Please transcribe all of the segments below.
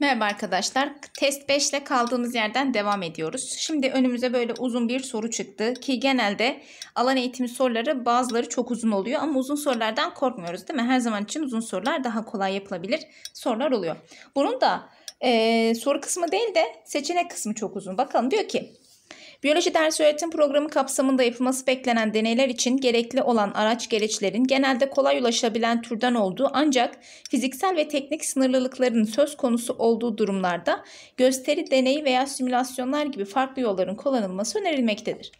Merhaba arkadaşlar. Test 5 ile kaldığımız yerden devam ediyoruz. Şimdi önümüze böyle uzun bir soru çıktı ki genelde alan eğitimi soruları bazıları çok uzun oluyor ama uzun sorulardan korkmuyoruz değil mi? Her zaman için uzun sorular daha kolay yapılabilir sorular oluyor. Bunun da e, soru kısmı değil de seçenek kısmı çok uzun. Bakalım diyor ki Biyoloji ders öğretim programı kapsamında yapılması beklenen deneyler için gerekli olan araç gereçlerin genelde kolay ulaşabilen türden olduğu ancak fiziksel ve teknik sınırlılıkların söz konusu olduğu durumlarda gösteri deney veya simülasyonlar gibi farklı yolların kullanılması önerilmektedir.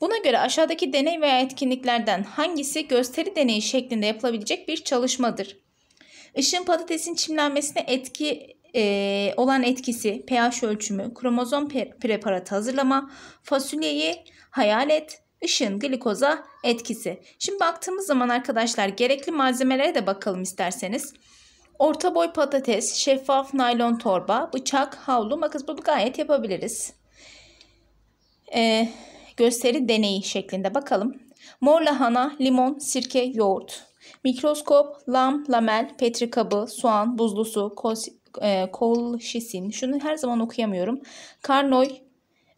Buna göre aşağıdaki deney veya etkinliklerden hangisi gösteri deneyi şeklinde yapılabilecek bir çalışmadır? Işın patatesin çimlenmesine etki e, olan etkisi, pH ölçümü, kromozom preparatı hazırlama, fasulyeyi hayal et, ışın, glikoza etkisi. Şimdi baktığımız zaman arkadaşlar gerekli malzemelere de bakalım isterseniz. Orta boy patates, şeffaf naylon torba, bıçak, havlu, makas bunu gayet yapabiliriz. Ee, gösteri deneyi şeklinde bakalım. Mor lahana, limon, sirke, yoğurt. Mikroskop, lam, lamel, petri kabı, soğan, buzlu su, e, kolşisin. Şunu her zaman okuyamıyorum. Karnoy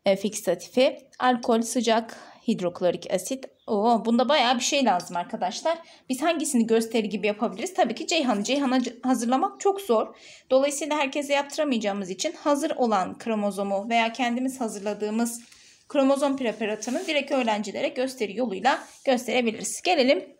e, fiksatifi, alkol, sıcak hidroklorik asit. Oo, bunda bayağı bir şey lazım arkadaşlar. Biz hangisini gösteri gibi yapabiliriz? Tabii ki Ceyhan'ı. Ceyhan'a hazırlamak çok zor. Dolayısıyla herkese yaptıramayacağımız için hazır olan kromozomu veya kendimiz hazırladığımız kromozom preparatını direkt öğrencilere gösteri yoluyla gösterebiliriz. Gelelim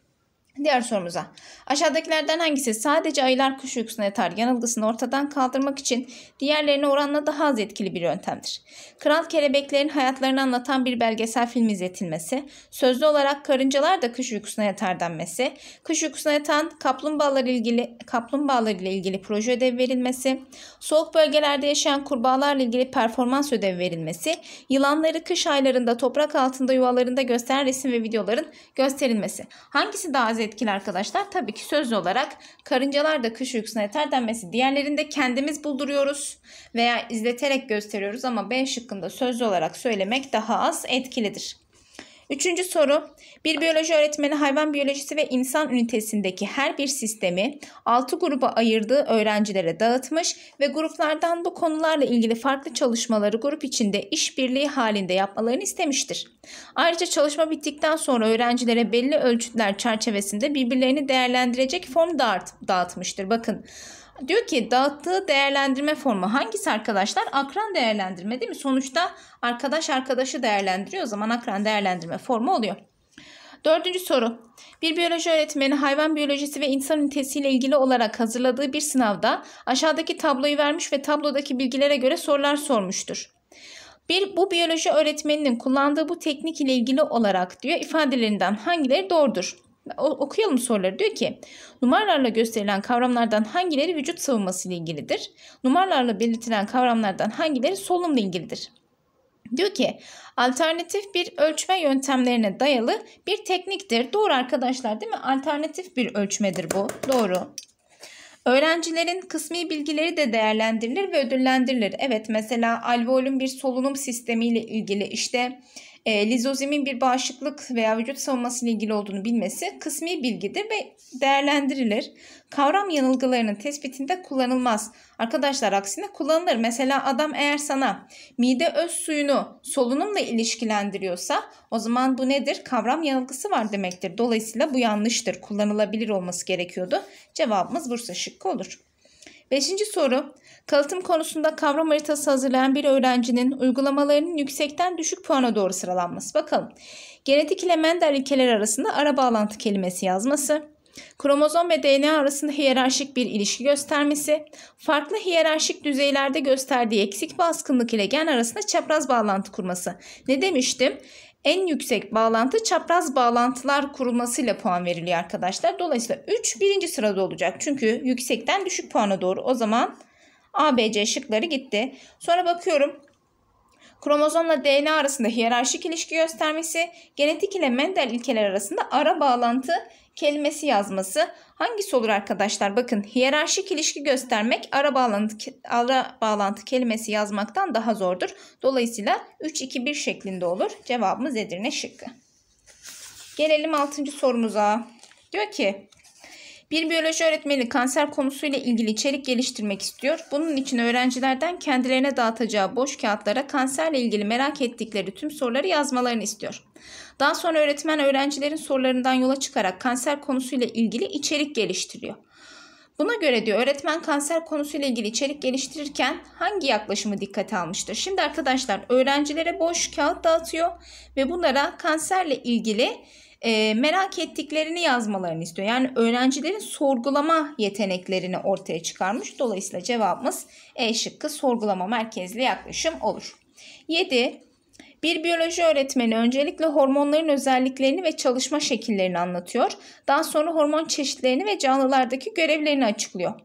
Diğer sorumuza. Aşağıdakilerden hangisi sadece ayılar kuş uykusuna yatar yanılgısını ortadan kaldırmak için diğerlerine oranla daha az etkili bir yöntemdir? Kral kelebeklerin hayatlarını anlatan bir belgesel film izletilmesi, sözlü olarak karıncalar da kış uykusuna yatar denmesi, kış uykusuna yatan kaplumbağalar ilgili kaplumbağalar ile ilgili proje ödevi verilmesi, soğuk bölgelerde yaşayan kurbağalarla ilgili performans ödevi verilmesi, yılanları kış aylarında toprak altında yuvalarında gösteren resim ve videoların gösterilmesi. Hangisi daha az etkili arkadaşlar? Tabii ki sözlü olarak karıncalar da kış uykusuna yeter denmesi. Diğerlerini kendimiz bulduruyoruz veya izleterek gösteriyoruz ama B şıkkında sözlü olarak söylemek daha az etkilidir. Üçüncü soru. Bir biyoloji öğretmeni hayvan biyolojisi ve insan ünitesindeki her bir sistemi 6 gruba ayırdığı öğrencilere dağıtmış ve gruplardan bu konularla ilgili farklı çalışmaları grup içinde işbirliği halinde yapmalarını istemiştir. Ayrıca çalışma bittikten sonra öğrencilere belli ölçütler çerçevesinde birbirlerini değerlendirecek form dağıtmıştır. Bakın diyor ki dağıttığı değerlendirme formu hangisi arkadaşlar? Akran değerlendirme değil mi? Sonuçta arkadaş arkadaşı değerlendiriyor. O zaman akran değerlendirme formu oluyor. Dördüncü soru. Bir biyoloji öğretmeni hayvan biyolojisi ve insan ünitesiyle ilgili olarak hazırladığı bir sınavda aşağıdaki tabloyu vermiş ve tablodaki bilgilere göre sorular sormuştur. Bir, bu biyoloji öğretmeninin kullandığı bu teknik ile ilgili olarak diyor ifadelerinden hangileri doğrudur? Okuyalım soruları. Diyor ki numaralarla gösterilen kavramlardan hangileri vücut savunması ile ilgilidir? Numaralarla belirtilen kavramlardan hangileri solunumla ilgilidir? Diyor ki alternatif bir ölçme yöntemlerine dayalı bir tekniktir. Doğru arkadaşlar değil mi? Alternatif bir ölçmedir bu. Doğru. Öğrencilerin kısmi bilgileri de değerlendirilir ve ödüllendirilir. Evet mesela alveolün bir solunum sistemi ile ilgili işte e, lizozimin bir bağışıklık veya vücut savunması ile ilgili olduğunu bilmesi kısmi bilgidir ve değerlendirilir. Kavram yanılgılarının tespitinde kullanılmaz. Arkadaşlar aksine kullanılır. Mesela adam eğer sana mide öz suyunu solunumla ilişkilendiriyorsa o zaman bu nedir? Kavram yanılgısı var demektir. Dolayısıyla bu yanlıştır. Kullanılabilir olması gerekiyordu. Cevabımız Bursa şıkkı olur. Beşinci soru. Kalıtım konusunda kavram haritası hazırlayan bir öğrencinin uygulamalarının yüksekten düşük puana doğru sıralanması. Bakalım. Genetik ile Mendel ilkeleri arasında ara bağlantı kelimesi yazması. Kromozom ve DNA arasında hiyerarşik bir ilişki göstermesi, farklı hiyerarşik düzeylerde gösterdiği eksik baskınlık ile gen arasında çapraz bağlantı kurması. Ne demiştim? en yüksek bağlantı çapraz bağlantılar kurulmasıyla puan veriliyor arkadaşlar. Dolayısıyla 3 birinci sırada olacak. Çünkü yüksekten düşük puana doğru. O zaman A, B, C şıkları gitti. Sonra bakıyorum. Kromozomla DNA arasında hiyerarşik ilişki göstermesi, genetik ile Mendel ilkeleri arasında ara bağlantı kelimesi yazması hangisi olur arkadaşlar? Bakın hiyerarşik ilişki göstermek ara bağlantı, ara bağlantı kelimesi yazmaktan daha zordur. Dolayısıyla 3-2-1 şeklinde olur. Cevabımız Edirne şıkkı. Gelelim 6. sorumuza. Diyor ki bir biyoloji öğretmeni kanser konusuyla ilgili içerik geliştirmek istiyor. Bunun için öğrencilerden kendilerine dağıtacağı boş kağıtlara kanserle ilgili merak ettikleri tüm soruları yazmalarını istiyor. Daha sonra öğretmen öğrencilerin sorularından yola çıkarak kanser konusuyla ilgili içerik geliştiriyor. Buna göre diyor öğretmen kanser konusuyla ilgili içerik geliştirirken hangi yaklaşımı dikkate almıştır? Şimdi arkadaşlar öğrencilere boş kağıt dağıtıyor ve bunlara kanserle ilgili e, merak ettiklerini yazmalarını istiyor. Yani öğrencilerin sorgulama yeteneklerini ortaya çıkarmış. Dolayısıyla cevabımız E şıkkı sorgulama merkezli yaklaşım olur. 7. Bir biyoloji öğretmeni öncelikle hormonların özelliklerini ve çalışma şekillerini anlatıyor. Daha sonra hormon çeşitlerini ve canlılardaki görevlerini açıklıyor.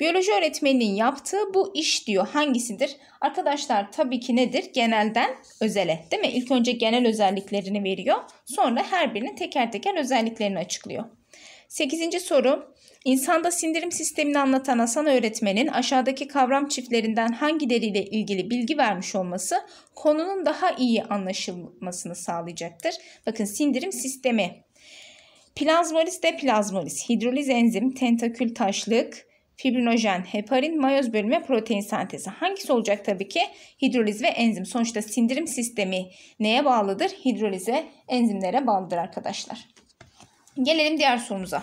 Biyoloji öğretmeninin yaptığı bu iş diyor hangisidir? Arkadaşlar tabii ki nedir? Genelden özele değil mi? İlk önce genel özelliklerini veriyor. Sonra her birinin teker teker özelliklerini açıklıyor. Sekizinci soru İnsanda sindirim sistemini anlatan Hasan öğretmenin aşağıdaki kavram çiftlerinden hangileriyle ilgili bilgi vermiş olması konunun daha iyi anlaşılmasını sağlayacaktır. Bakın sindirim sistemi. Plazmolis, deplazmolis, hidroliz enzim, tentakül taşlık, fibrinojen, heparin, mayoz bölme, protein sentezi. Hangisi olacak tabii ki? Hidroliz ve enzim. Sonuçta sindirim sistemi neye bağlıdır? Hidrolize, enzimlere bağlıdır arkadaşlar. Gelelim diğer sorumuza.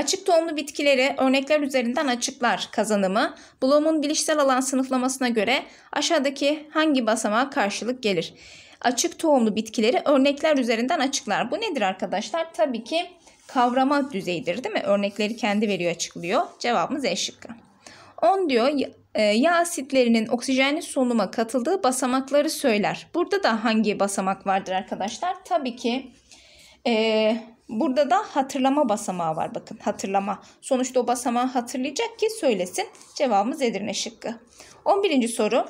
Açık tohumlu bitkileri örnekler üzerinden açıklar kazanımı. Bloom'un bilişsel alan sınıflamasına göre aşağıdaki hangi basamağa karşılık gelir? Açık tohumlu bitkileri örnekler üzerinden açıklar. Bu nedir arkadaşlar? Tabii ki kavrama düzeyidir değil mi? Örnekleri kendi veriyor açıklıyor. Cevabımız E şıkkı. 10 diyor e, yağ asitlerinin oksijenli solunuma katıldığı basamakları söyler. Burada da hangi basamak vardır arkadaşlar? Tabii ki e, Burada da hatırlama basamağı var bakın hatırlama. Sonuçta o basamağı hatırlayacak ki söylesin. Cevabımız Edirne şıkkı. 11. soru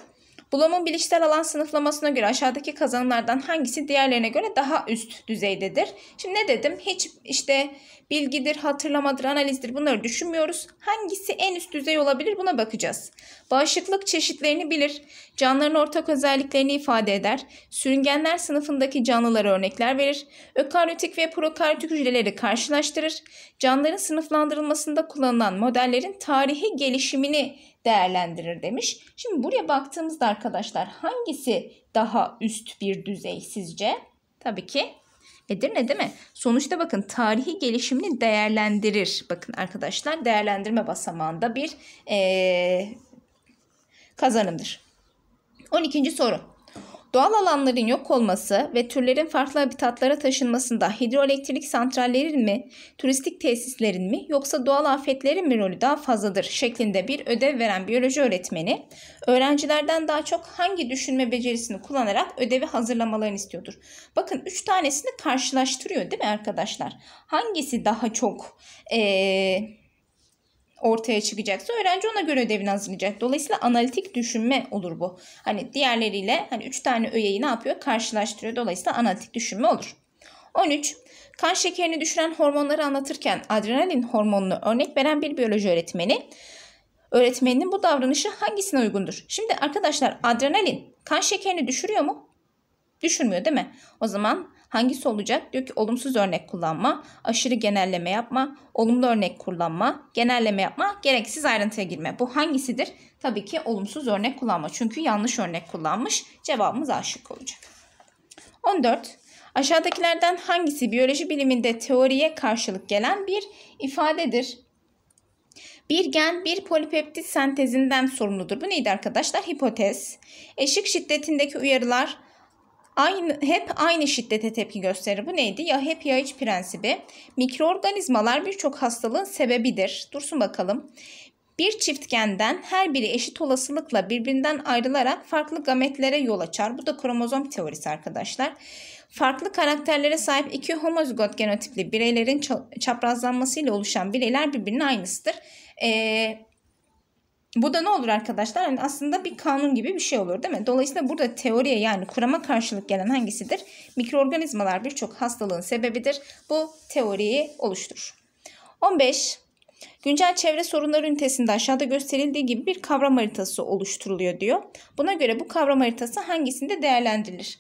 Bloom'un bilişsel alan sınıflamasına göre aşağıdaki kazanımlardan hangisi diğerlerine göre daha üst düzeydedir? Şimdi ne dedim? Hiç işte bilgidir, hatırlamadır, analizdir bunları düşünmüyoruz. Hangisi en üst düzey olabilir buna bakacağız. Bağışıklık çeşitlerini bilir, canlıların ortak özelliklerini ifade eder, sürüngenler sınıfındaki canlılara örnekler verir, ökaryotik ve prokaryotik hücreleri karşılaştırır, canlıların sınıflandırılmasında kullanılan modellerin tarihi gelişimini değerlendirir demiş. Şimdi buraya baktığımızda arkadaşlar hangisi daha üst bir düzey sizce? Tabii ki Edirne değil mi? Sonuçta bakın tarihi gelişimini değerlendirir. Bakın arkadaşlar değerlendirme basamağında bir ee, kazanımdır. 12. soru. Doğal alanların yok olması ve türlerin farklı habitatlara taşınmasında hidroelektrik santrallerin mi, turistik tesislerin mi yoksa doğal afetlerin mi rolü daha fazladır şeklinde bir ödev veren biyoloji öğretmeni, öğrencilerden daha çok hangi düşünme becerisini kullanarak ödevi hazırlamalarını istiyordur. Bakın 3 tanesini karşılaştırıyor değil mi arkadaşlar? Hangisi daha çok... Ee, ortaya çıkacaksa öğrenci ona göre ödevini hazırlayacak. Dolayısıyla analitik düşünme olur bu. Hani diğerleriyle hani 3 tane öğeyi ne yapıyor? Karşılaştırıyor. Dolayısıyla analitik düşünme olur. 13. Kan şekerini düşüren hormonları anlatırken adrenalin hormonunu örnek veren bir biyoloji öğretmeni öğretmeninin bu davranışı hangisine uygundur? Şimdi arkadaşlar adrenalin kan şekerini düşürüyor mu? Düşürmüyor değil mi? O zaman Hangisi olacak? Diyor ki olumsuz örnek kullanma, aşırı genelleme yapma, olumlu örnek kullanma, genelleme yapma, gereksiz ayrıntıya girme. Bu hangisidir? Tabii ki olumsuz örnek kullanma. Çünkü yanlış örnek kullanmış. Cevabımız aşık olacak. 14. Aşağıdakilerden hangisi biyoloji biliminde teoriye karşılık gelen bir ifadedir? Bir gen bir polipeptit sentezinden sorumludur. Bu neydi arkadaşlar? Hipotez. Eşik şiddetindeki uyarılar aynı, hep aynı şiddete tepki gösterir. Bu neydi? Ya hep ya hiç prensibi. Mikroorganizmalar birçok hastalığın sebebidir. Dursun bakalım. Bir çiftgenden her biri eşit olasılıkla birbirinden ayrılarak farklı gametlere yol açar. Bu da kromozom teorisi arkadaşlar. Farklı karakterlere sahip iki homozigot genotipli bireylerin çaprazlanmasıyla oluşan bireyler birbirinin aynısıdır. Ee, bu da ne olur arkadaşlar? Yani aslında bir kanun gibi bir şey olur değil mi? Dolayısıyla burada teoriye yani kurama karşılık gelen hangisidir? Mikroorganizmalar birçok hastalığın sebebidir. Bu teoriyi oluşturur. 15. Güncel çevre sorunları ünitesinde aşağıda gösterildiği gibi bir kavram haritası oluşturuluyor diyor. Buna göre bu kavram haritası hangisinde değerlendirilir?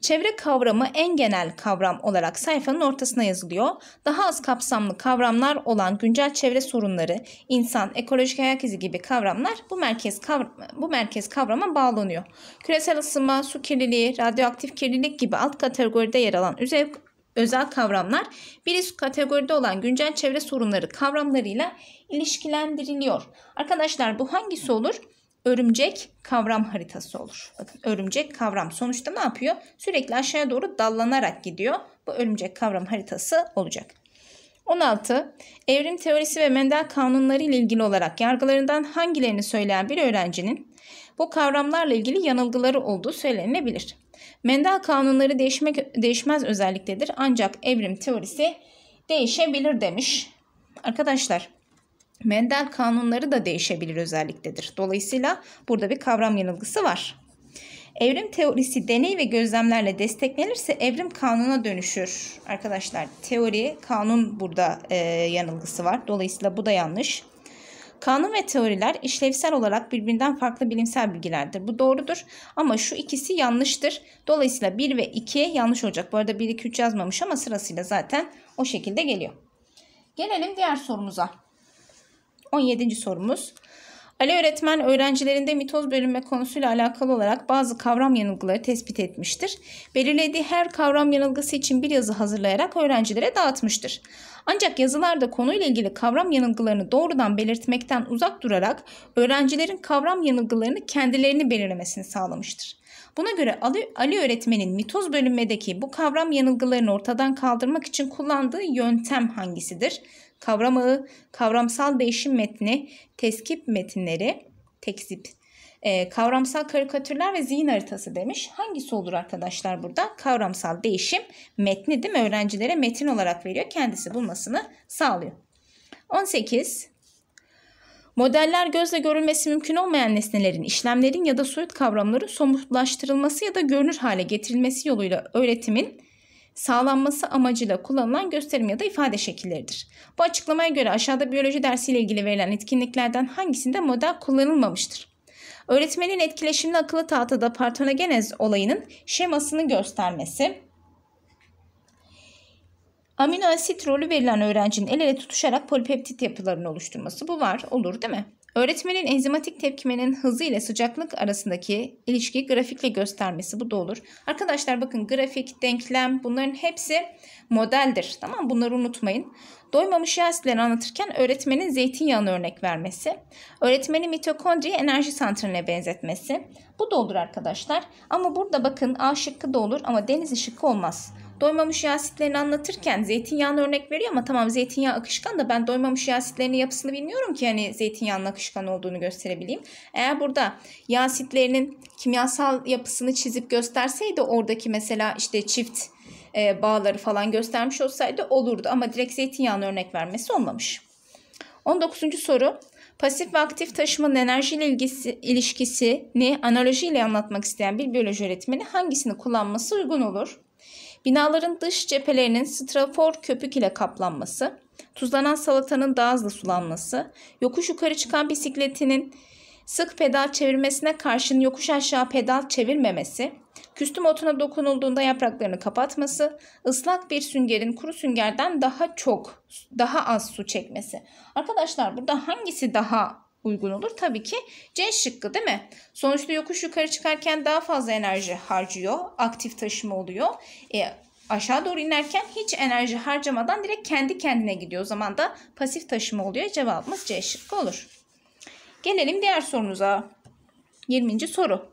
Çevre kavramı en genel kavram olarak sayfanın ortasına yazılıyor. Daha az kapsamlı kavramlar olan güncel çevre sorunları, insan, ekolojik ayak izi gibi kavramlar bu merkez kavram, bu merkez kavrama bağlanıyor. Küresel ısınma, su kirliliği, radyoaktif kirlilik gibi alt kategoride yer alan üzeri özel kavramlar bir üst kategoride olan güncel çevre sorunları kavramlarıyla ilişkilendiriliyor. Arkadaşlar bu hangisi olur? örümcek kavram haritası olur. Bakın örümcek kavram sonuçta ne yapıyor? Sürekli aşağıya doğru dallanarak gidiyor. Bu örümcek kavram haritası olacak. 16. Evrim teorisi ve Mendel kanunları ile ilgili olarak yargılarından hangilerini söyleyen bir öğrencinin bu kavramlarla ilgili yanılgıları olduğu söylenebilir. Mendel kanunları değişmek, değişmez özelliktedir ancak evrim teorisi değişebilir demiş. Arkadaşlar Mendel kanunları da değişebilir özelliktedir. Dolayısıyla burada bir kavram yanılgısı var. Evrim teorisi deney ve gözlemlerle desteklenirse evrim kanuna dönüşür. Arkadaşlar teori kanun burada e, yanılgısı var. Dolayısıyla bu da yanlış. Kanun ve teoriler işlevsel olarak birbirinden farklı bilimsel bilgilerdir. Bu doğrudur ama şu ikisi yanlıştır. Dolayısıyla 1 ve 2 yanlış olacak. Bu arada 1, 2, 3 yazmamış ama sırasıyla zaten o şekilde geliyor. Gelelim diğer sorumuza. 17. sorumuz. Ali öğretmen öğrencilerinde mitoz bölünme konusuyla alakalı olarak bazı kavram yanılgıları tespit etmiştir. Belirlediği her kavram yanılgısı için bir yazı hazırlayarak öğrencilere dağıtmıştır. Ancak yazılarda konuyla ilgili kavram yanılgılarını doğrudan belirtmekten uzak durarak öğrencilerin kavram yanılgılarını kendilerini belirlemesini sağlamıştır. Buna göre Ali, Ali öğretmenin mitoz bölünmedeki bu kavram yanılgılarını ortadan kaldırmak için kullandığı yöntem hangisidir? kavram ağı, kavramsal değişim metni, teskip metinleri, tekzip, e, kavramsal karikatürler ve zihin haritası demiş. Hangisi olur arkadaşlar burada? Kavramsal değişim metni değil mi? Öğrencilere metin olarak veriyor. Kendisi bulmasını sağlıyor. 18. Modeller gözle görülmesi mümkün olmayan nesnelerin, işlemlerin ya da soyut kavramların somutlaştırılması ya da görünür hale getirilmesi yoluyla öğretimin sağlanması amacıyla kullanılan gösterim ya da ifade şekilleridir. Bu açıklamaya göre aşağıda biyoloji dersiyle ilgili verilen etkinliklerden hangisinde model kullanılmamıştır? Öğretmenin etkileşimli akıllı tahtada partonogenez olayının şemasını göstermesi, amino asit rolü verilen öğrencinin el ele tutuşarak polipeptit yapılarını oluşturması bu var olur değil mi? Öğretmenin enzimatik tepkimenin hızı ile sıcaklık arasındaki ilişkiyi grafikle göstermesi bu da olur. Arkadaşlar bakın grafik, denklem bunların hepsi modeldir. Tamam bunları unutmayın. Doymamış yağ asitlerini anlatırken öğretmenin zeytinyağını örnek vermesi. Öğretmeni mitokondriyi enerji santraline benzetmesi. Bu da olur arkadaşlar. Ama burada bakın A şıkkı da olur ama deniz şıkkı olmaz doymamış yağ asitlerini anlatırken zeytinyağını örnek veriyor ama tamam zeytinyağı akışkan da ben doymamış yağ asitlerinin yapısını bilmiyorum ki hani zeytinyağının akışkan olduğunu gösterebileyim. Eğer burada yağ asitlerinin kimyasal yapısını çizip gösterseydi oradaki mesela işte çift e, bağları falan göstermiş olsaydı olurdu ama direkt zeytinyağını örnek vermesi olmamış. 19. soru pasif ve aktif taşımanın enerjiyle ilgisi, ilişkisini analojiyle anlatmak isteyen bir biyoloji öğretmeni hangisini kullanması uygun olur? Binaların dış cephelerinin strafor köpük ile kaplanması, tuzlanan salatanın daha hızlı sulanması, yokuş yukarı çıkan bisikletinin sık pedal çevirmesine karşın yokuş aşağı pedal çevirmemesi, küstüm otuna dokunulduğunda yapraklarını kapatması, ıslak bir süngerin kuru süngerden daha çok, daha az su çekmesi. Arkadaşlar burada hangisi daha uygun olur? Tabii ki C şıkkı değil mi? Sonuçta yokuş yukarı çıkarken daha fazla enerji harcıyor. Aktif taşıma oluyor. E, aşağı doğru inerken hiç enerji harcamadan direkt kendi kendine gidiyor. O zaman da pasif taşıma oluyor. Cevabımız C şıkkı olur. Gelelim diğer sorumuza. 20. soru.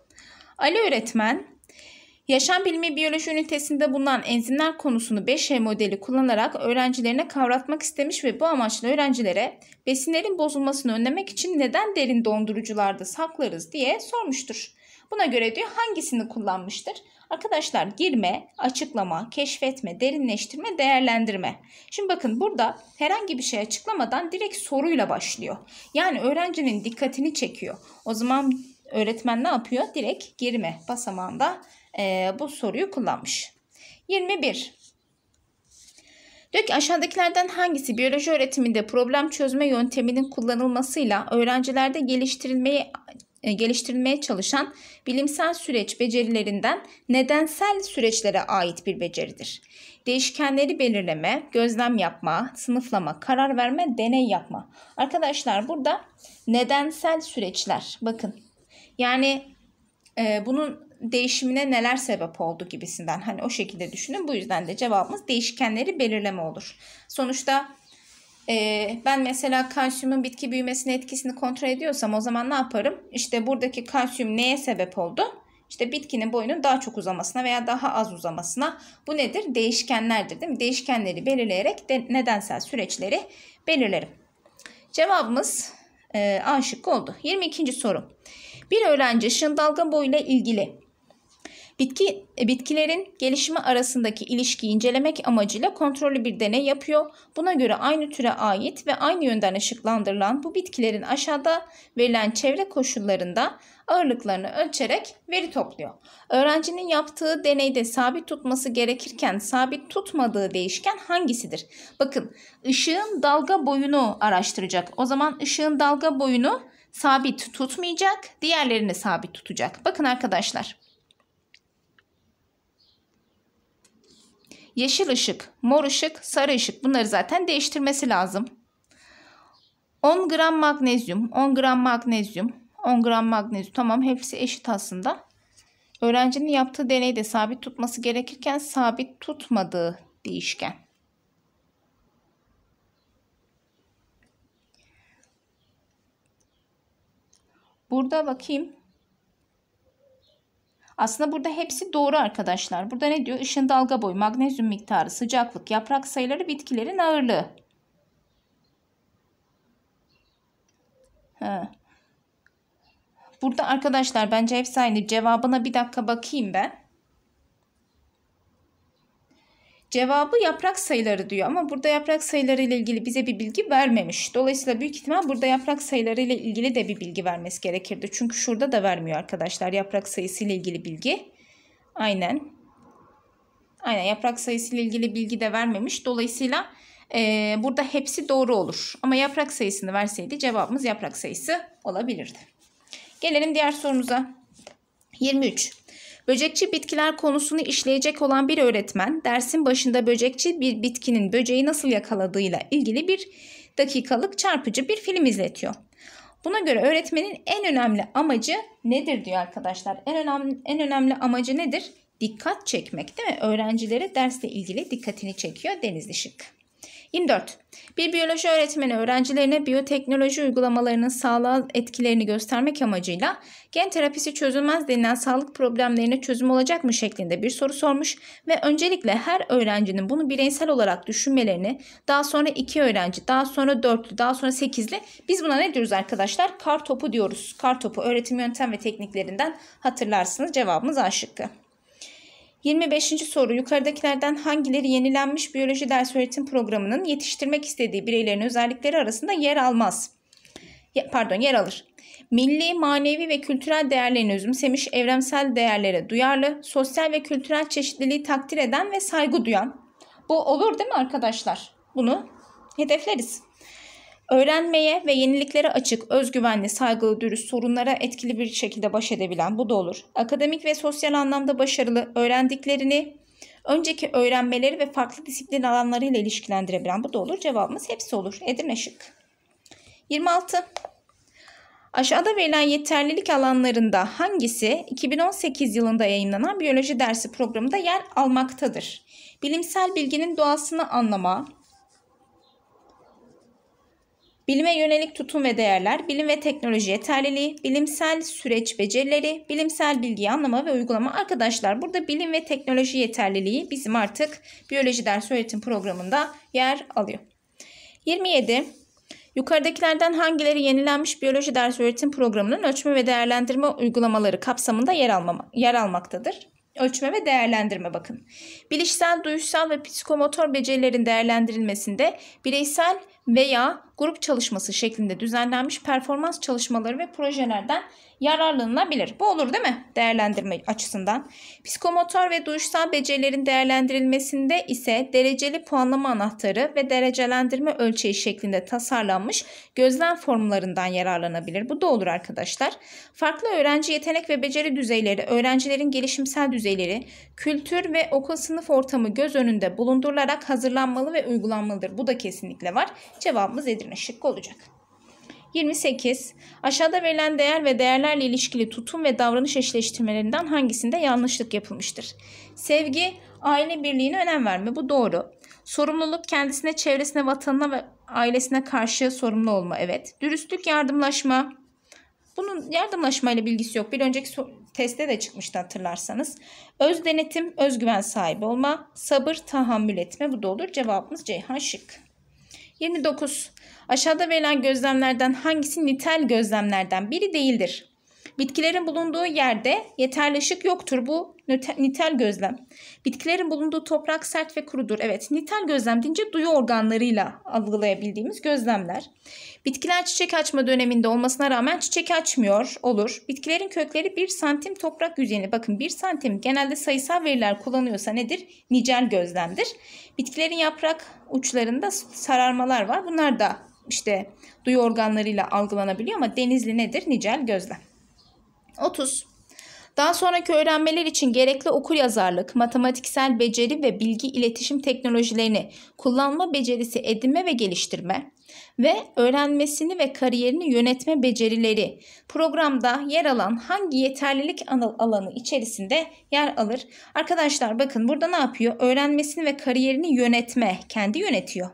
Ali öğretmen Yaşam Bilimi Biyoloji ünitesinde bulunan enzimler konusunu 5 şey modeli kullanarak öğrencilerine kavratmak istemiş ve bu amaçla öğrencilere besinlerin bozulmasını önlemek için neden derin dondurucularda saklarız diye sormuştur. Buna göre diyor hangisini kullanmıştır? Arkadaşlar girme, açıklama, keşfetme, derinleştirme, değerlendirme. Şimdi bakın burada herhangi bir şey açıklamadan direkt soruyla başlıyor. Yani öğrencinin dikkatini çekiyor. O zaman öğretmen ne yapıyor? Direkt girme basamağında e, bu soruyu kullanmış. 21. Diyor ki aşağıdakilerden hangisi biyoloji öğretiminde problem çözme yönteminin kullanılmasıyla öğrencilerde geliştirilmeye e, geliştirilmeye çalışan bilimsel süreç becerilerinden nedensel süreçlere ait bir beceridir. Değişkenleri belirleme, gözlem yapma, sınıflama, karar verme, deney yapma. Arkadaşlar burada nedensel süreçler bakın. Yani e, bunun değişimine neler sebep oldu gibisinden. Hani o şekilde düşünün. Bu yüzden de cevabımız değişkenleri belirleme olur. Sonuçta e, ben mesela kalsiyumun bitki büyümesine etkisini kontrol ediyorsam o zaman ne yaparım? İşte buradaki kalsiyum neye sebep oldu? İşte bitkinin boyunun daha çok uzamasına veya daha az uzamasına bu nedir? Değişkenlerdir değil mi? Değişkenleri belirleyerek de nedensel süreçleri belirlerim. Cevabımız e, A şıkkı oldu. 22. soru. Bir öğrenci ışın dalga boyuyla ilgili Bitki e, bitkilerin gelişimi arasındaki ilişkiyi incelemek amacıyla kontrollü bir deney yapıyor. Buna göre aynı türe ait ve aynı yönden ışıklandırılan bu bitkilerin aşağıda verilen çevre koşullarında ağırlıklarını ölçerek veri topluyor. Öğrencinin yaptığı deneyde sabit tutması gerekirken sabit tutmadığı değişken hangisidir? Bakın ışığın dalga boyunu araştıracak. O zaman ışığın dalga boyunu sabit tutmayacak, diğerlerini sabit tutacak. Bakın arkadaşlar. yeşil ışık, mor ışık, sarı ışık bunları zaten değiştirmesi lazım. 10 gram magnezyum, 10 gram magnezyum, 10 gram magnezyum tamam hepsi eşit aslında. Öğrencinin yaptığı deneyde sabit tutması gerekirken sabit tutmadığı değişken. Burada bakayım aslında burada hepsi doğru arkadaşlar. Burada ne diyor? Işın dalga boyu, magnezyum miktarı, sıcaklık, yaprak sayıları, bitkilerin ağırlığı. Ha. Burada arkadaşlar bence hepsi aynı. Cevabına bir dakika bakayım ben. Cevabı yaprak sayıları diyor ama burada yaprak sayıları ile ilgili bize bir bilgi vermemiş. Dolayısıyla büyük ihtimal burada yaprak sayıları ile ilgili de bir bilgi vermesi gerekirdi. Çünkü şurada da vermiyor arkadaşlar yaprak sayısı ile ilgili bilgi. Aynen. Aynen yaprak sayısı ile ilgili bilgi de vermemiş. Dolayısıyla e, burada hepsi doğru olur. Ama yaprak sayısını verseydi cevabımız yaprak sayısı olabilirdi. Gelelim diğer sorumuza. 23. Böcekçi bitkiler konusunu işleyecek olan bir öğretmen dersin başında böcekçi bir bitkinin böceği nasıl yakaladığıyla ilgili bir dakikalık çarpıcı bir film izletiyor. Buna göre öğretmenin en önemli amacı nedir diyor arkadaşlar. En önemli en önemli amacı nedir? Dikkat çekmek değil mi? Öğrencilere dersle ilgili dikkatini çekiyor Deniz Işık. 24. Bir biyoloji öğretmeni öğrencilerine biyoteknoloji uygulamalarının sağlığa etkilerini göstermek amacıyla gen terapisi çözülmez denilen sağlık problemlerine çözüm olacak mı şeklinde bir soru sormuş ve öncelikle her öğrencinin bunu bireysel olarak düşünmelerini daha sonra iki öğrenci, daha sonra dörtlü, daha sonra sekizli biz buna ne diyoruz arkadaşlar? Kar topu diyoruz. Kar topu öğretim yöntem ve tekniklerinden hatırlarsınız cevabımız A şıkkı. 25. soru yukarıdakilerden hangileri yenilenmiş biyoloji ders öğretim programının yetiştirmek istediği bireylerin özellikleri arasında yer almaz? Pardon yer alır. Milli, manevi ve kültürel değerlerini özümsemiş, evrensel değerlere duyarlı, sosyal ve kültürel çeşitliliği takdir eden ve saygı duyan. Bu olur değil mi arkadaşlar? Bunu hedefleriz. Öğrenmeye ve yeniliklere açık, özgüvenli, saygılı, dürüst, sorunlara etkili bir şekilde baş edebilen bu da olur. Akademik ve sosyal anlamda başarılı, öğrendiklerini önceki öğrenmeleri ve farklı disiplin alanlarıyla ilişkilendirebilen bu da olur. Cevabımız hepsi olur. Edirne şık. 26. Aşağıda verilen yeterlilik alanlarında hangisi 2018 yılında yayınlanan biyoloji dersi programında yer almaktadır? Bilimsel bilginin doğasını anlama, Bilime yönelik tutum ve değerler, bilim ve teknoloji yeterliliği, bilimsel süreç becerileri, bilimsel bilgiyi anlama ve uygulama. Arkadaşlar burada bilim ve teknoloji yeterliliği bizim artık biyoloji ders öğretim programında yer alıyor. 27. Yukarıdakilerden hangileri yenilenmiş biyoloji ders öğretim programının ölçme ve değerlendirme uygulamaları kapsamında yer, almama, yer almaktadır? ölçme ve değerlendirme bakın. Bilişsel, duyuşsal ve psikomotor becerilerin değerlendirilmesinde bireysel veya grup çalışması şeklinde düzenlenmiş performans çalışmaları ve projelerden yararlanılabilir. Bu olur değil mi? Değerlendirme açısından. Psikomotor ve duyuşsal becerilerin değerlendirilmesinde ise dereceli puanlama anahtarı ve derecelendirme ölçeği şeklinde tasarlanmış gözlem formlarından yararlanabilir. Bu da olur arkadaşlar. Farklı öğrenci yetenek ve beceri düzeyleri, öğrencilerin gelişimsel düzeyleri, kültür ve okul sınıf ortamı göz önünde bulundurularak hazırlanmalı ve uygulanmalıdır. Bu da kesinlikle var. Cevabımız Edirne şıkkı olacak. 28. Aşağıda verilen değer ve değerlerle ilişkili tutum ve davranış eşleştirmelerinden hangisinde yanlışlık yapılmıştır? Sevgi, aile birliğine önem verme. Bu doğru. Sorumluluk kendisine, çevresine, vatanına ve ailesine karşı sorumlu olma. Evet. Dürüstlük, yardımlaşma. Bunun yardımlaşmayla bilgisi yok. Bir önceki testte de çıkmıştı hatırlarsanız. Öz denetim, özgüven sahibi olma, sabır, tahammül etme. Bu da olur. Cevabımız Ceyhan Şık. 29. Aşağıda verilen gözlemlerden hangisi nitel gözlemlerden biri değildir? Bitkilerin bulunduğu yerde yeterli ışık yoktur. Bu nitel gözlem. Bitkilerin bulunduğu toprak sert ve kurudur. Evet nitel gözlem deyince duyu organlarıyla algılayabildiğimiz gözlemler. Bitkiler çiçek açma döneminde olmasına rağmen çiçek açmıyor olur. Bitkilerin kökleri 1 santim toprak yüzeyini bakın 1 santim genelde sayısal veriler kullanıyorsa nedir? Nicel gözlemdir. Bitkilerin yaprak uçlarında sararmalar var. Bunlar da işte duyu organlarıyla algılanabiliyor ama denizli nedir? Nicel gözlem. 30. Daha sonraki öğrenmeler için gerekli okur yazarlık, matematiksel beceri ve bilgi iletişim teknolojilerini kullanma becerisi edinme ve geliştirme ve öğrenmesini ve kariyerini yönetme becerileri programda yer alan hangi yeterlilik alanı içerisinde yer alır? Arkadaşlar bakın burada ne yapıyor? Öğrenmesini ve kariyerini yönetme, kendi yönetiyor.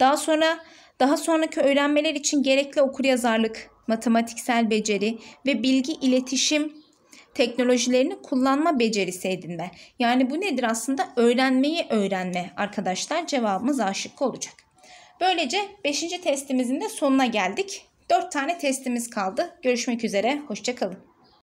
Daha sonra daha sonraki öğrenmeler için gerekli okuryazarlık, matematiksel beceri ve bilgi iletişim teknolojilerini kullanma becerisi edinme. Yani bu nedir aslında? Öğrenmeyi öğrenme arkadaşlar. Cevabımız A olacak. Böylece 5. testimizin de sonuna geldik. 4 tane testimiz kaldı. Görüşmek üzere. Hoşçakalın.